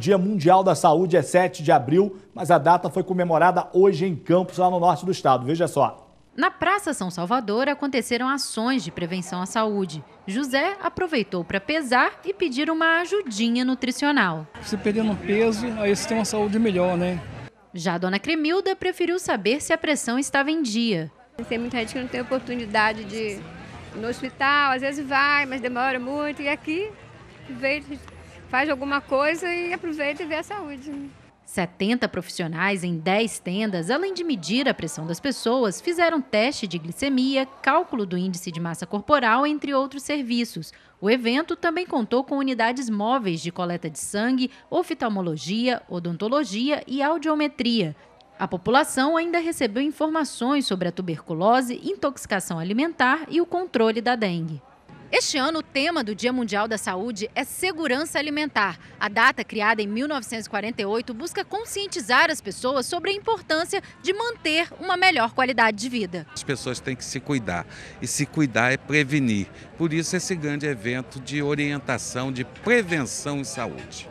Dia Mundial da Saúde é 7 de abril, mas a data foi comemorada hoje em Campos, lá no norte do estado. Veja só. Na Praça São Salvador aconteceram ações de prevenção à saúde. José aproveitou para pesar e pedir uma ajudinha nutricional. Se perdendo peso, aí você tem uma saúde melhor, né? Já a dona Cremilda preferiu saber se a pressão estava em dia. Tem muita gente que não tem oportunidade de ir no hospital, às vezes vai, mas demora muito. E aqui veio faz alguma coisa e aproveita e vê a saúde. 70 né? profissionais em 10 tendas, além de medir a pressão das pessoas, fizeram teste de glicemia, cálculo do índice de massa corporal, entre outros serviços. O evento também contou com unidades móveis de coleta de sangue, oftalmologia, odontologia e audiometria. A população ainda recebeu informações sobre a tuberculose, intoxicação alimentar e o controle da dengue. Este ano, o tema do Dia Mundial da Saúde é segurança alimentar. A data, criada em 1948, busca conscientizar as pessoas sobre a importância de manter uma melhor qualidade de vida. As pessoas têm que se cuidar, e se cuidar é prevenir. Por isso, esse grande evento de orientação, de prevenção em saúde.